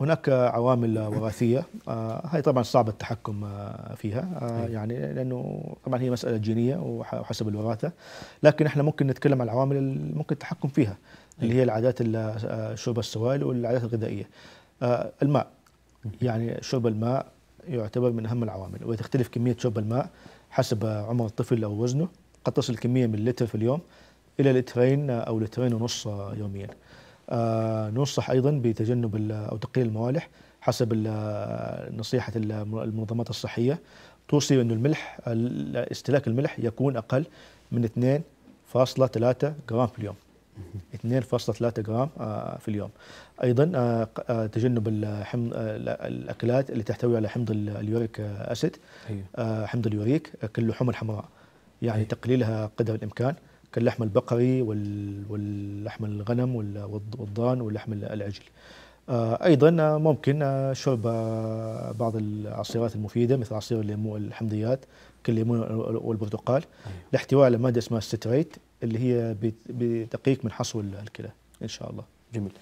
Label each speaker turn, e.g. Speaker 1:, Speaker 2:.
Speaker 1: هناك عوامل وراثيه آه، هاي طبعا صعب التحكم آه، فيها آه، أيوه. يعني لانه طبعا هي مساله جينيه وحسب الوراثه لكن احنا ممكن نتكلم عن العوامل اللي ممكن التحكم فيها اللي أيوه. هي العادات شرب السوائل والعادات الغذائيه الماء يعني شرب الماء يعتبر من اهم العوامل وتختلف كميه شرب الماء حسب عمر الطفل او وزنه قد تصل كميه من لتر في اليوم الى لترين او لترين ونص يوميا آه، ننصح ايضا بتجنب او تقليل الموالح حسب نصيحه المنظمات الصحيه توصي انه الملح استهلاك الملح يكون اقل من 2.3 جرام في اليوم 2.3 جرام آه، في اليوم ايضا آه، تجنب الحمض الاكلات اللي تحتوي على حمض اليوريك اسيد أيوه. حمض اليوريك كاللحوم الحمراء يعني أيوه. تقليلها قدر الامكان كاللحم البقري واللحم الغنم والضان واللحم العجل آه، ايضا آه، ممكن آه، شرب بعض العصيرات المفيده مثل عصير الليمون الحمضيات كالليمون والبرتقال لاحتواء على ماده اسمها الستريت اللي هي بتقيك من حصو الكلى ان شاء الله جميل